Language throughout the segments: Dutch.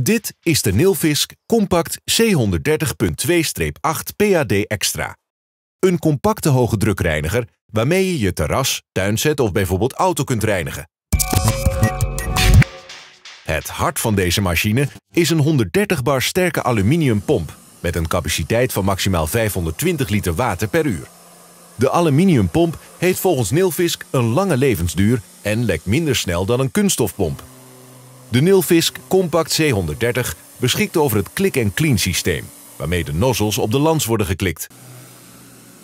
Dit is de Nilfisk Compact C130.2-8 PAD Extra. Een compacte hoge drukreiniger waarmee je je terras, tuinzet of bijvoorbeeld auto kunt reinigen. Het hart van deze machine is een 130 bar sterke aluminiumpomp met een capaciteit van maximaal 520 liter water per uur. De aluminiumpomp heeft volgens Nilfisk een lange levensduur en lekt minder snel dan een kunststofpomp. De Nilfisk Compact C130 beschikt over het Click clean systeem, waarmee de nozzels op de lans worden geklikt.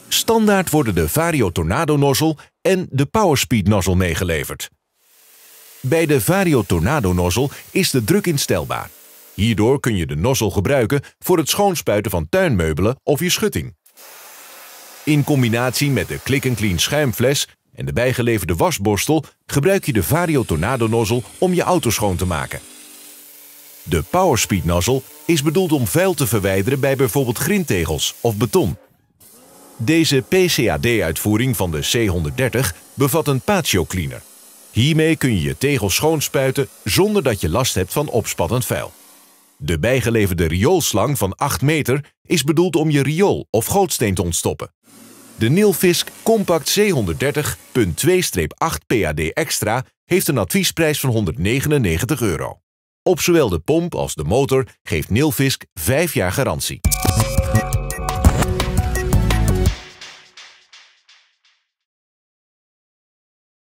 Standaard worden de Vario Tornado nozzel en de Powerspeed nozzle meegeleverd. Bij de Vario Tornado nozzel is de druk instelbaar. Hierdoor kun je de nozzle gebruiken voor het schoonspuiten van tuinmeubelen of je schutting. In combinatie met de Click Clean schuimfles en de bijgeleverde wasborstel gebruik je de Vario Tornado Nozzle om je auto schoon te maken. De Powerspeed Nozzle is bedoeld om vuil te verwijderen bij bijvoorbeeld grindtegels of beton. Deze PCAD-uitvoering van de C130 bevat een patio cleaner. Hiermee kun je je tegels schoonspuiten zonder dat je last hebt van opspattend vuil. De bijgeleverde rioolslang van 8 meter is bedoeld om je riool of gootsteen te ontstoppen. De Nilfisk Compact C130.2-8 PAD Extra heeft een adviesprijs van 199 euro. Op zowel de pomp als de motor geeft Nilfisk 5 jaar garantie.